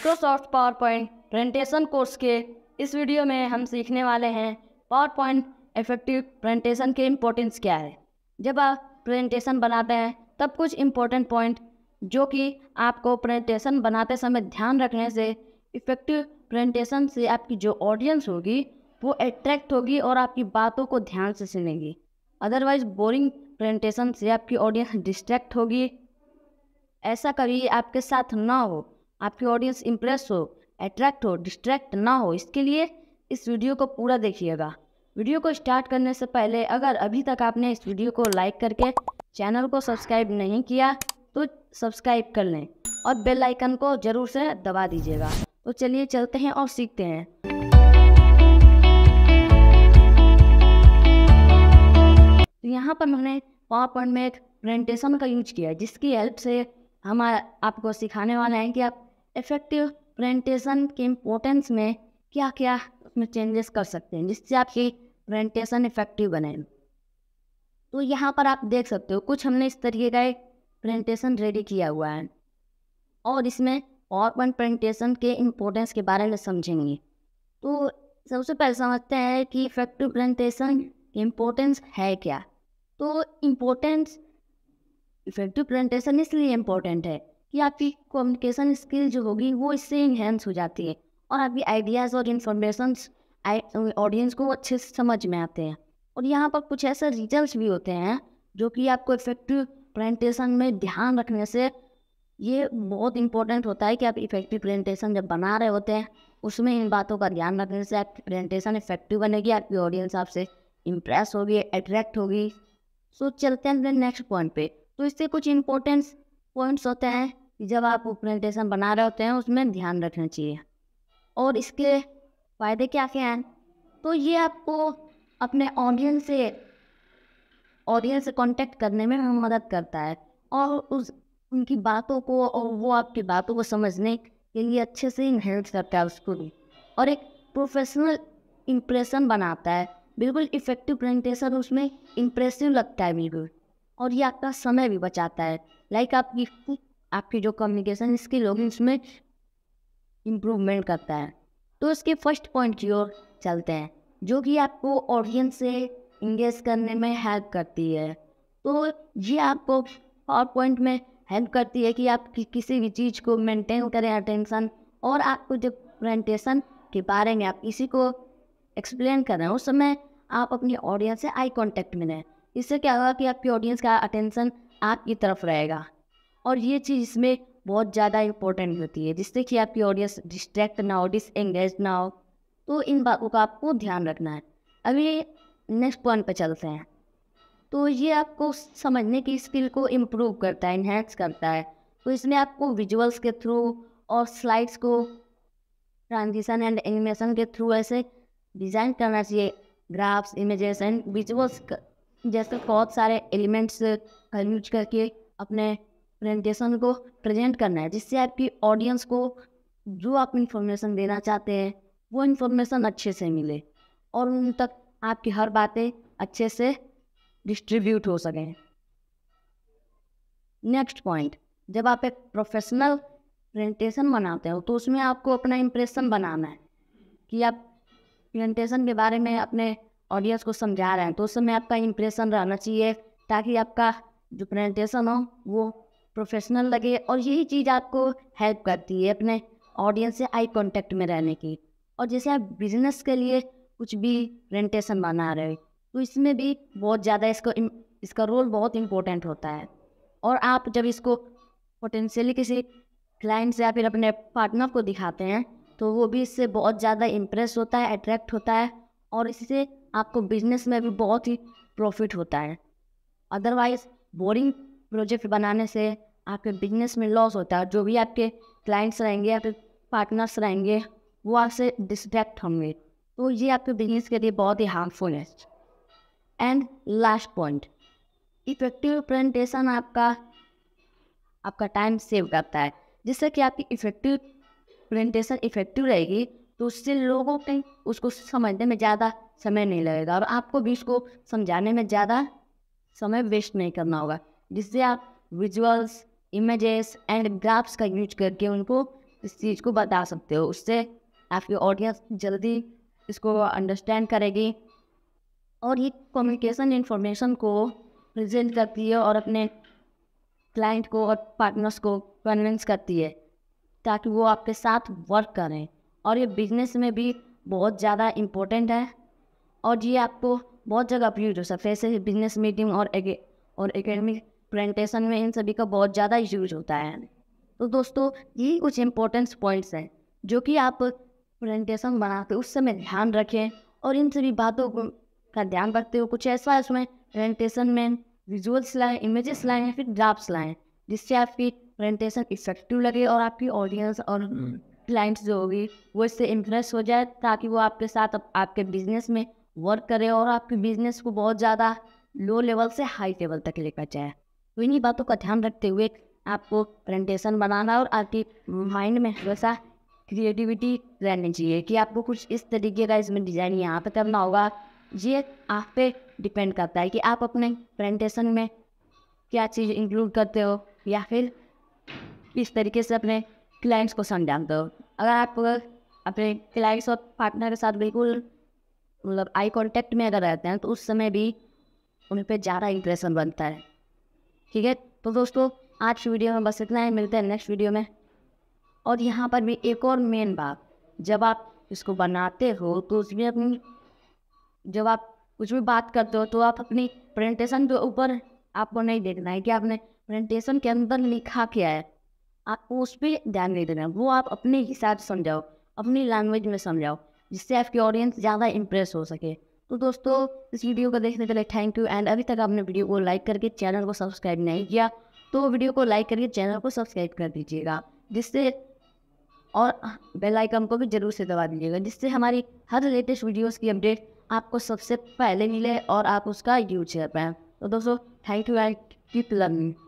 Microsoft PowerPoint presentation course के इस video में हम सीखने वाले हैं पावर पॉइंट इफेक्टिव प्रेजेंटेशन के इम्पोर्टेंस क्या है जब आप प्रेजेंटेशन बनाते हैं तब कुछ इम्पोर्टेंट पॉइंट जो कि आपको प्रेजेंटेशन बनाते समय ध्यान रखने से इफेक्टिव प्रेजेंटेशन से आपकी जो ऑडियंस होगी वो अट्रैक्ट होगी और आपकी बातों को ध्यान से सुनेगी अदरवाइज बोरिंग प्रेजेंटेशन से आपकी ऑडियंस डिस्ट्रैक्ट होगी ऐसा कभी आपके साथ ना हो आपकी ऑडियंस इम्प्रेस हो अट्रैक्ट हो डिस्ट्रैक्ट ना हो इसके लिए इस वीडियो को पूरा देखिएगा वीडियो को स्टार्ट करने से पहले अगर अभी तक आपने इस वीडियो को लाइक करके चैनल को सब्सक्राइब नहीं किया तो सब्सक्राइब कर लें और बेल आइकन को ज़रूर से दबा दीजिएगा तो चलिए चलते हैं और सीखते हैं तो यहाँ पर मैंने पावर पॉइंट में एक प्रेजेंटेशन का यूज किया जिसकी हेल्प से हम आपको सिखाने वाले हैं कि आप इफेक्टिव प्रेजेंटेशन के इम्पोर्टेंस में क्या क्या उसमें चेंजेस कर सकते हैं जिससे आपकी प्रेजेंटेशन इफेक्टिव बने तो यहाँ पर आप देख सकते हो कुछ हमने इस तरीके का एक प्रेजेंटेशन रेडी किया हुआ है और इसमें और वन प्रेजेंटेशन के इम्पोर्टेंस के बारे में समझेंगे तो सबसे पहले समझते हैं कि इफेक्टिव प्रेजेंटेशन इम्पोर्टेंस है क्या तो इम्पोर्टेंस इफेक्टिव प्रेजेंटेशन इसलिए इम्पोर्टेंट है कि आपकी कम्युनिकेशन स्किल जो होगी वो इससे इन्हेंस हो जाती है और आपकी आइडियाज़ और इन्फॉर्मेशन ऑडियंस को अच्छे से समझ में आते हैं और यहाँ पर कुछ ऐसे रिजल्ट भी होते हैं जो कि आपको इफेक्टिव प्रेजेंटेशन में ध्यान रखने से ये बहुत इंपॉर्टेंट होता है कि आप इफेक्टिव प्रेजेंटेशन जब बना रहे होते हैं उसमें इन बातों का ध्यान रखने से आपकी प्रेजेंटेशन इफेक्टिव बनेगी आपकी ऑडियंस आपसे इम्प्रेस होगी अट्रैक्ट होगी सो चलते हैं नेक्स्ट पॉइंट पे तो इससे कुछ इंपॉर्टेंट पॉइंट्स होते हैं जब आप प्रेजेंटेशन बना रहे होते हैं उसमें ध्यान रखना चाहिए और इसके फ़ायदे क्या क्या हैं तो ये आपको अपने ऑडियंस से ऑडियंस से कांटेक्ट करने में मदद करता है और उस उनकी बातों को और वो आपकी बातों को समझने के लिए अच्छे से इनहेल्प करता है उसको भी और एक प्रोफेशनल इम्प्रेशन बनाता है बिल्कुल इफेक्टिव प्रेजेंटेशन उसमें इम्प्रेसिव लगता है बिल्कुल और ये आपका समय भी बचाता है लाइक आपकी आपकी जो कम्युनिकेशन स्किल होगी उसमें इम्प्रूवमेंट करता है तो इसके फर्स्ट पॉइंट की ओर चलते हैं जो कि आपको ऑडियंस से इंगेज करने में हेल्प करती है तो ये आपको और पॉइंट में हेल्प करती है कि आप कि, किसी भी चीज़ को मेंटेन करें अटेंशन और आपको जब प्रेजेंटेशन के बारे में आप किसी को एक्सप्लेन कर रहे हैं उस समय आप अपनी ऑडियंस से आई कांटेक्ट में रहें इससे क्या होगा कि आपकी ऑडियंस का अटेंशन आपकी तरफ रहेगा और ये चीज़ इसमें बहुत ज़्यादा इंपॉर्टेंट होती है जिससे कि आपकी ऑडियंस डिस्ट्रैक्ट ना हो डिसंगेज ना हो तो इन बातों का आपको ध्यान रखना है अभी नेक्स्ट पॉइंट पर चलते हैं तो ये आपको समझने की स्किल को इम्प्रूव करता है इन्हेंस करता है तो इसमें आपको विजुअल्स के थ्रू और स्लाइड्स को ट्रांजिशन एंड एनिमेशन के थ्रू ऐसे डिज़ाइन करना चाहिए ग्राफ्स इमेजेस एंड विजुअल्स जैसे बहुत सारे एलिमेंट्स यूज करके अपने प्रेजेंटेशन को प्रेजेंट करना है जिससे आपकी ऑडियंस को जो आप इन्फॉर्मेशन देना चाहते हैं वो इन्फॉर्मेशन अच्छे से मिले और उन तक आपकी हर बातें अच्छे से डिस्ट्रीब्यूट हो सकें नेक्स्ट पॉइंट जब आप एक प्रोफेशनल प्रेजेंटेशन बनाते हो तो उसमें आपको अपना इम्प्रेशन बनाना है कि आप प्रेजेंटेशन के बारे में अपने ऑडियंस को समझा रहे हैं तो उस समय आपका इम्प्रेशन रहना चाहिए ताकि आपका जो प्रेजेंटेशन हो वो प्रोफेशनल लगे और यही चीज़ आपको हेल्प करती है अपने ऑडियंस से आई कॉन्टेक्ट में रहने की और जैसे आप बिजनेस के लिए कुछ भी रेंटेशन बना रहे तो इसमें भी बहुत ज़्यादा इसको इसका रोल बहुत इम्पोर्टेंट होता है और आप जब इसको पोटेंशियली किसी क्लाइंट से या फिर अपने पार्टनर को दिखाते हैं तो वो भी इससे बहुत ज़्यादा इम्प्रेस होता है अट्रैक्ट होता है और इससे आपको बिजनेस में भी बहुत ही प्रॉफिट होता है अदरवाइज बोरिंग प्रोजेक्ट बनाने से आपके बिजनेस में लॉस होता है जो भी आपके क्लाइंट्स रहेंगे आपके पार्टनर्स रहेंगे वो आपसे डिस्ट्रैक्ट होंगे तो ये आपके बिजनेस के लिए बहुत ही हार्मफुल है and last point effective presentation आपका आपका टाइम सेव करता है जिससे कि आपकी इफेक्टिव प्रेजेंटेशन इफेक्टिव रहेगी तो उससे लोगों के उसको समझने में ज़्यादा समय नहीं लगेगा और आपको भी उसको समझाने में ज़्यादा समय वेस्ट नहीं करना होगा जिससे आप विजुअल्स इमेजेस एंड ग्राफ्स का यूज करके उनको इस चीज़ को बता सकते हो उससे आपकी ऑडियंस जल्दी इसको अंडरस्टैंड करेगी और ये कम्युनिकेशन इंफॉर्मेशन को प्रेजेंट करती है और अपने क्लाइंट को और पार्टनर्स को कन्विंस करती है ताकि वो आपके साथ वर्क करें और ये बिजनेस में भी बहुत ज़्यादा इम्पोर्टेंट है और ये आपको बहुत जगह पर यूज हो सकता है जैसे बिजनेस मीटिंग और एगे, और एकेडमिक प्रेजेंटेशन में इन सभी का बहुत ज़्यादा यूज होता है तो दोस्तों यही कुछ इम्पोर्टेंस पॉइंट्स हैं जो कि आप प्रेजेंटेशन बनाते उस समय ध्यान रखें और इन सभी बातों को का ध्यान रखते हो कुछ ऐसा उसमें प्रेजेंटेशन में विजुअल्स लाएँ इमेजेस लाएँ फिर ड्राफ्ट लाएँ जिससे आपकी प्रेजेंटेशन इफेक्टिव लगे और आपकी ऑडियंस और क्लाइंट्स हम्म। जो होगी वो इससे इम्प्रेस हो जाए ताकि वो आपके साथ आपके बिजनेस में वर्क करें और आपके बिजनेस को बहुत ज़्यादा लो लेवल से हाई लेवल तक लेकर जाए तो इन्हीं बातों का ध्यान रखते हुए आपको प्रेजेंटेशन बनाना और आपकी माइंड में हमेशा क्रिएटिविटी रहनी चाहिए कि आपको कुछ इस तरीके का इसमें डिज़ाइन यहाँ पर करना होगा ये आप पे डिपेंड करता है कि आप अपने प्रेजेंटेशन में क्या चीज़ इंक्लूड करते हो या फिर किस तरीके से अपने क्लाइंट्स को समझाते हो अगर आप अपने क्लाइंट्स और पार्टनर के साथ बिल्कुल मतलब आई कॉन्टेक्ट में अगर रहते हैं तो उस समय भी उन पर ज़्यादा इंप्रेशन बनता है ठीक है तो दोस्तों आज की वीडियो में बस इतना ही है, मिलते हैं नेक्स्ट वीडियो में और यहाँ पर भी एक और मेन बात जब आप इसको बनाते हो तो उसमें अपनी जब आप कुछ भी बात करते हो तो आप अपनी प्रेजेंटेशन के ऊपर आपको नहीं देखना है कि आपने प्रेजेंटेशन के अंदर लिखा क्या है आपको उस पर ध्यान नहीं देना वो आप अपने हिसाब से समझाओ अपनी लैंग्वेज में समझाओ जिससे आपकी ऑडियंस ज़्यादा इम्प्रेस हो सके तो दोस्तों इस वीडियो को देखने के लिए थैंक यू एंड अभी तक आपने वीडियो को लाइक करके चैनल को सब्सक्राइब नहीं किया तो वीडियो को लाइक करके चैनल को सब्सक्राइब कर दीजिएगा जिससे और बेल आइकन को भी ज़रूर से दबा दीजिएगा जिससे हमारी हर लेटेस्ट वीडियोस की अपडेट आपको सबसे पहले मिले और आप उसका यूज कर पाएँ तो दोस्तों thank you and keep learning